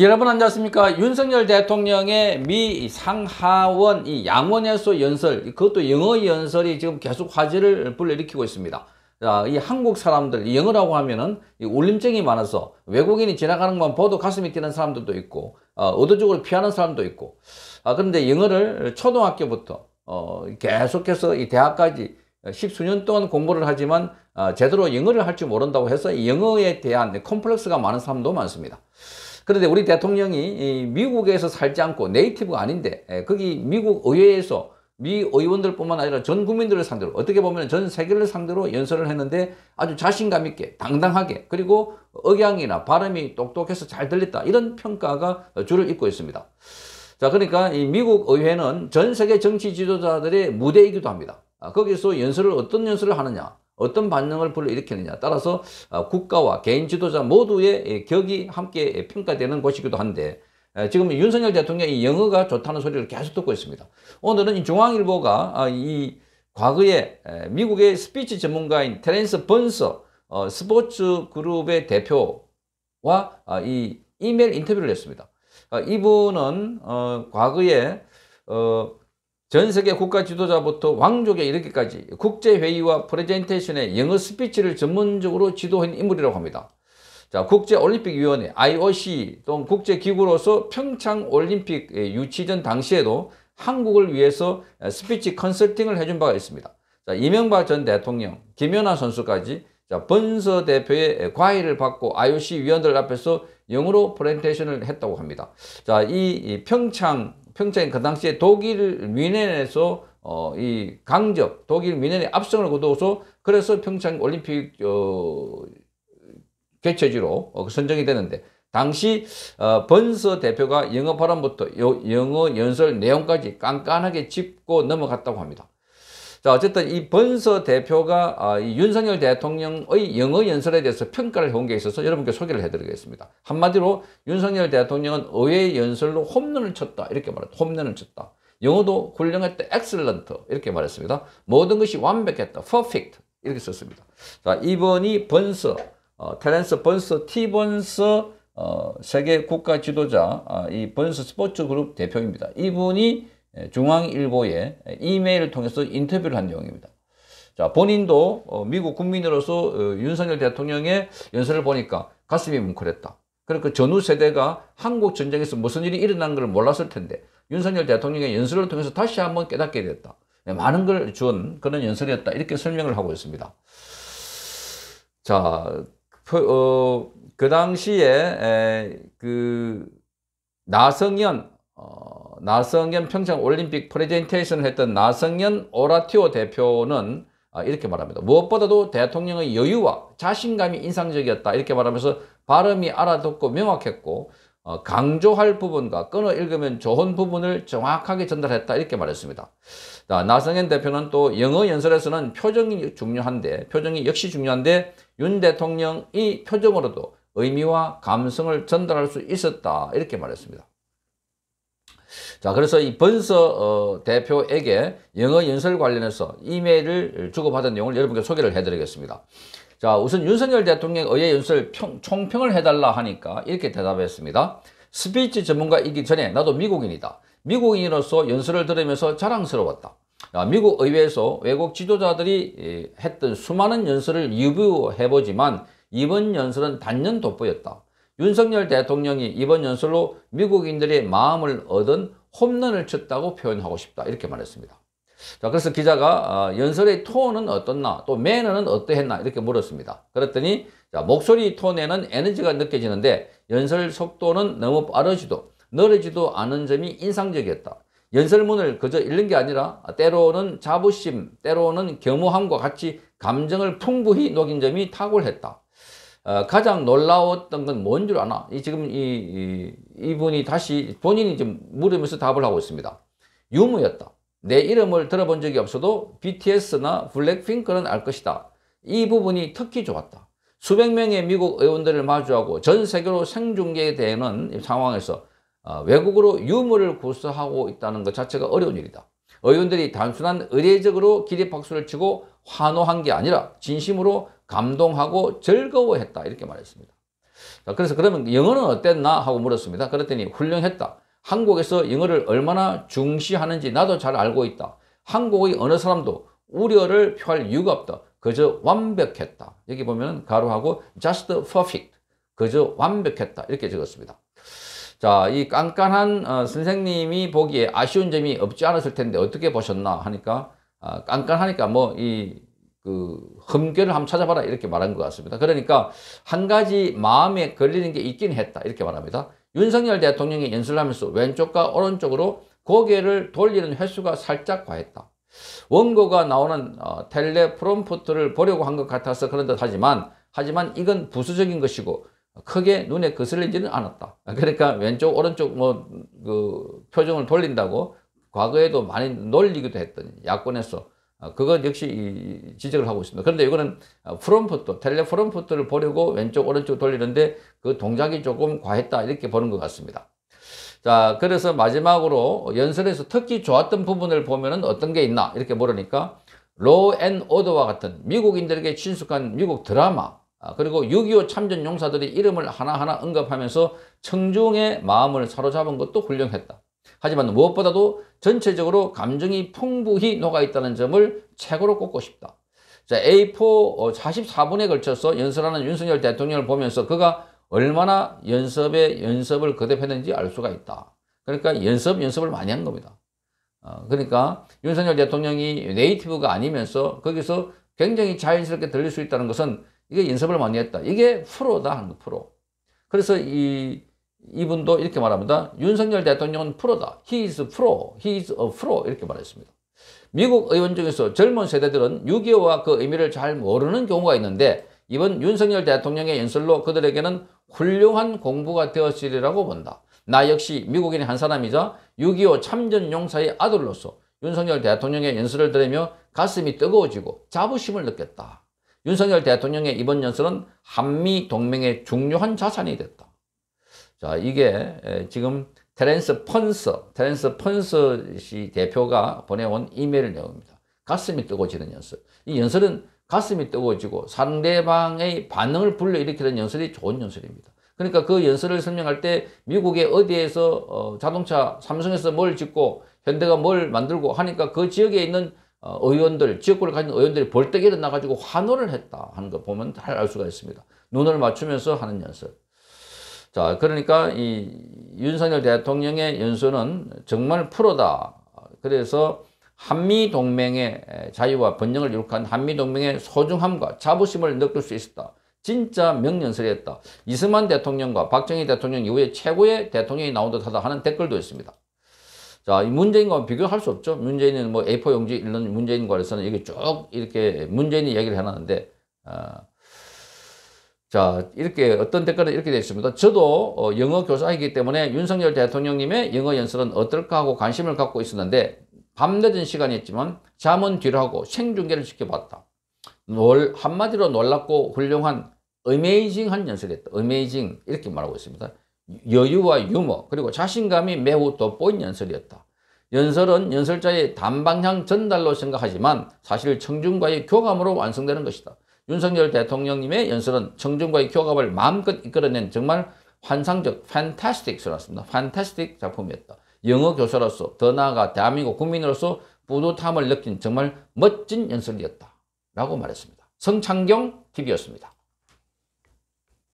여러분 안녕하십니까 윤석열 대통령의 미 상하원 이 양원에서 연설 그것도 영어 연설이 지금 계속 화제를 불러일으키고 있습니다 이 한국 사람들 영어라고 하면은 울림증이 많아서 외국인이 지나가는 것만 봐도 가슴이 뛰는 사람들도 있고 어, 의도적으로 피하는 사람도 있고 아, 그런데 영어를 초등학교부터 어, 계속해서 이 대학까지 십수년 동안 공부를 하지만 어, 제대로 영어를 할 줄 모른다고 해서 영어에 대한 콤플렉스가 많은 사람도 많습니다 그런데 우리 대통령이 미국에서 살지 않고 네이티브가 아닌데 예, 거기 미국 의회에서 미 의원들뿐만 아니라 전 국민들을 상대로 어떻게 보면 전 세계를 상대로 연설을 했는데 아주 자신감 있게 당당하게 그리고 억양이나 발음이 똑똑해서 잘 들렸다 이런 평가가 줄을 잇고 있습니다. 자 그러니까 이 미국 의회는 전 세계 정치 지도자들의 무대이기도 합니다. 아, 거기서 연설을 어떤 연설을 하느냐 어떤 반응을 불러일으키느냐 따라서 아, 국가와 개인 지도자 모두의 예, 격이 함께 평가되는 곳이기도 한데 예, 지금 윤석열 대통령이 영어가 좋다는 소리를 계속 듣고 있습니다. 오늘은 중앙일보가 아, 이 과거에 미국의 스피치 전문가인 테렌스 번서 어, 스포츠 그룹의 대표와 아, 이 이메일 인터뷰를 했습니다. 이분은 어, 과거에 어, 전 세계 국가 지도자부터 왕족에 이르기까지 국제회의와 프레젠테이션의 영어 스피치를 전문적으로 지도한 인물이라고 합니다. 자, 국제올림픽위원회 IOC 또는 국제기구로서 평창올림픽 유치전 당시에도 한국을 위해서 스피치 컨설팅을 해준 바가 있습니다. 자, 이명박 전 대통령, 김연아 선수까지 자, 번서 대표의 과외를 받고 IOC 위원들 앞에서 영어로 프레젠테이션을 했다고 합니다. 자, 이 평창 평창이 그 당시에 독일 위넨에서 어, 이 강적 독일 위넨의 압승을 거두어서 그래서 평창 올림픽 어, 개최지로 어, 그 선정이 되는데 당시 어, 번서 대표가 영어 발언부터 영어 연설 내용까지 깐깐하게 짚고 넘어갔다고 합니다. 자 어쨌든 이 번서 대표가 아, 이 윤석열 대통령의 영어 연설에 대해서 평가를 해온 게 있어서 여러분께 소개를 해드리겠습니다. 한마디로 윤석열 대통령은 의회 연설로 홈런을 쳤다 이렇게 말했다. 홈런을 쳤다. 영어도 훌륭했다. 엑셀런트 이렇게 말했습니다. 모든 것이 완벽했다. 퍼펙트 이렇게 썼습니다. 자 이번이 번서 어, 테렌스 번서 티번서 어, 세계 국가 지도자 아, 이 번스 스포츠 그룹 대표입니다. 이분이 예, 중앙일보에 이메일을 통해서 인터뷰를 한 내용입니다. 자, 본인도 어, 미국 국민으로서 어, 윤석열 대통령의 연설을 보니까 가슴이 뭉클했다. 그러니그 전후 세대가 한국 전쟁에서 무슨 일이 일어난 걸 몰랐을 텐데 윤석열 대통령의 연설을 통해서 다시 한번 깨닫게 됐다. 예, 많은 걸 준 그런 연설이었다. 이렇게 설명을 하고 있습니다. 자, 그, 어, 그 당시에 에, 그 나성현 어, 나성현 평창 올림픽 프레젠테이션을 했던 나성현 오라티오 대표는 아, 이렇게 말합니다. 무엇보다도 대통령의 여유와 자신감이 인상적이었다 이렇게 말하면서 발음이 알아듣고 명확했고 어, 강조할 부분과 끊어 읽으면 좋은 부분을 정확하게 전달했다 이렇게 말했습니다. 나성현 대표는 또 영어 연설에서는 표정이 중요한데 표정이 역시 중요한데 윤 대통령이 표정으로도 의미와 감성을 전달할 수 있었다 이렇게 말했습니다. 자, 그래서 이 번서 어, 대표에게 영어 연설 관련해서 이메일을 주고받은 내용을 여러분께 소개를 해드리겠습니다. 자, 우선 윤석열 대통령 의회 연설 평, 총평을 해달라 하니까 이렇게 대답했습니다. 스피치 전문가이기 전에 나도 미국인이다. 미국인으로서 연설을 들으면서 자랑스러웠다. 아, 미국 의회에서 외국 지도자들이 예, 했던 수많은 연설을 리뷰해보지만 이번 연설은 단연 돋보였다. 윤석열 대통령이 이번 연설로 미국인들의 마음을 얻은 홈런을 쳤다고 표현하고 싶다 이렇게 말했습니다. 자 그래서 기자가 아, 연설의 톤은 어떻나 또 매너는 어떠했나 이렇게 물었습니다. 그랬더니 자, 목소리 톤에는 에너지가 느껴지는데 연설 속도는 너무 빠르지도 느리지도 않은 점이 인상적이었다. 연설문을 그저 읽는 게 아니라 때로는 자부심, 때로는 겸허함과 같이 감정을 풍부히 녹인 점이 탁월했다. 어, 가장 놀라웠던 건 뭔 줄 아나? 이, 지금 이, 이, 분이 다시 본인이 지금 물으면서 답을 하고 있습니다. 유무였다. 내 이름을 들어본 적이 없어도 BTS나 블랙핑크는 알 것이다. 이 부분이 특히 좋았다. 수백 명의 미국 의원들을 마주하고 전 세계로 생중계되는 상황에서 어, 외국으로 유무를 구사하고 있다는 것 자체가 어려운 일이다. 의원들이 단순한 의례적으로 기립박수를 치고 환호한 게 아니라 진심으로 감동하고 즐거워했다. 이렇게 말했습니다. 자, 그래서 그러면 영어는 어땠나? 하고 물었습니다. 그랬더니 훌륭했다. 한국에서 영어를 얼마나 중시하는지 나도 잘 알고 있다. 한국의 어느 사람도 우려를 표할 이유가 없다. 그저 완벽했다. 여기 보면 가로하고 just perfect. 그저 완벽했다. 이렇게 적었습니다. 자, 이 깐깐한 어, 선생님이 보기에 아쉬운 점이 없지 않았을 텐데 어떻게 보셨나 하니까 아, 깐깐하니까 뭐이 그 흠결을 한번 찾아봐라 이렇게 말한 것 같습니다. 그러니까 한 가지 마음에 걸리는 게 있긴 했다 이렇게 말합니다. 윤석열 대통령이 연설 하면서 왼쪽과 오른쪽으로 고개를 돌리는 횟수가 살짝 과했다. 원고가 나오는 어, 텔레프롬프트를 보려고 한 것 같아서 그런 듯 하지만 하지만 이건 부수적인 것이고 크게 눈에 거슬리지는 않았다. 그러니까 왼쪽 오른쪽 뭐 그 표정을 돌린다고 과거에도 많이 놀리기도 했더니 야권에서 아, 그건 역시 지적을 하고 있습니다. 그런데 이거는 아, 프롬프트, 텔레프롬프트를 보려고 왼쪽, 오른쪽 돌리는데 그 동작이 조금 과했다 이렇게 보는 것 같습니다. 자, 그래서 마지막으로 연설에서 특히 좋았던 부분을 보면은 어떤 게 있나 이렇게 물으니까 로앤 오더와 같은 미국인들에게 친숙한 미국 드라마 아, 그리고 6.25 참전 용사들의 이름을 하나하나 언급하면서 청중의 마음을 사로잡은 것도 훌륭했다. 하지만 무엇보다도 전체적으로 감정이 풍부히 녹아있다는 점을 책으로 꼽고 싶다. 자, A4 44분에 어, 걸쳐서 연설하는 윤석열 대통령을 보면서 그가 얼마나 연습에 연습을 거듭했는지 알 수가 있다. 그러니까 연습, 연습을 많이 한 겁니다. 어, 그러니까 윤석열 대통령이 네이티브가 아니면서 거기서 굉장히 자연스럽게 들릴 수 있다는 것은 이게 연습을 많이 했다. 이게 프로다, 프로. 그래서 이 이분도 이렇게 말합니다. 윤석열 대통령은 프로다. He is pro. He is a pro. 이렇게 말했습니다. 미국 의원 중에서 젊은 세대들은 6.25와 그 의미를 잘 모르는 경우가 있는데 이번 윤석열 대통령의 연설로 그들에게는 훌륭한 공부가 되었으리라고 본다. 나 역시 미국인의 한 사람이자 6.25 참전용사의 아들로서 윤석열 대통령의 연설을 들으며 가슴이 뜨거워지고 자부심을 느꼈다. 윤석열 대통령의 이번 연설은 한미 동맹의 중요한 자산이 됐다. 자, 이게 지금 테렌스 펀서, 테렌스 펀서 씨 대표가 보내온 이메일 내용입니다. 가슴이 뜨거워지는 연설. 이 연설은 가슴이 뜨거워지고 상대방의 반응을 불러일으키는 연설이 좋은 연설입니다. 그러니까 그 연설을 설명할 때 미국의 어디에서 어, 자동차 삼성에서 뭘 짓고 현대가 뭘 만들고 하니까 그 지역에 있는 어, 의원들, 지역구를 가진 의원들이 벌떡 일어나가지고 환호를 했다 하는 거 보면 잘 알 수가 있습니다. 눈을 맞추면서 하는 연설. 자, 그러니까 이 윤석열 대통령의 연수는 정말 프로다. 그래서 한미 동맹의 자유와 번영을 이룩한 한미 동맹의 소중함과 자부심을 느낄 수 있었다. 진짜 명년설이었다. 이승만 대통령과 박정희 대통령 이후에 최고의 대통령이 나온 듯하다 하는 댓글도 있습니다. 자, 이 문재인과 비교할 수 없죠. 문재인은 뭐 A4 용지 읽는 문재인과에서는 이게 쭉 이렇게 문재인이 얘기를 해놨는데 어, 자 이렇게 어떤 댓글은 이렇게 되어 있습니다. 저도 어, 영어 교사이기 때문에 윤석열 대통령님의 영어 연설은 어떨까 하고 관심을 갖고 있었는데 밤늦은 시간이었지만 잠은 뒤로 하고 생중계를 지켜봤다. 놀, 한마디로 놀랍고 훌륭한 어메이징한 연설이었다. 어메이징 이렇게 말하고 있습니다. 여유와 유머 그리고 자신감이 매우 돋보인 연설이었다. 연설은 연설자의 단방향 전달로 생각하지만 사실 청중과의 교감으로 완성되는 것이다. 윤석열 대통령님의 연설은 청중과의 교감을 마음껏 이끌어낸 정말 환상적 판타스틱스러웠습니다. 판타스틱 작품이었다. 영어 교사로서 더 나아가 대한민국 국민으로서 뿌듯함을 느낀 정말 멋진 연설이었다. 라고 말했습니다. 성창경 TV였습니다.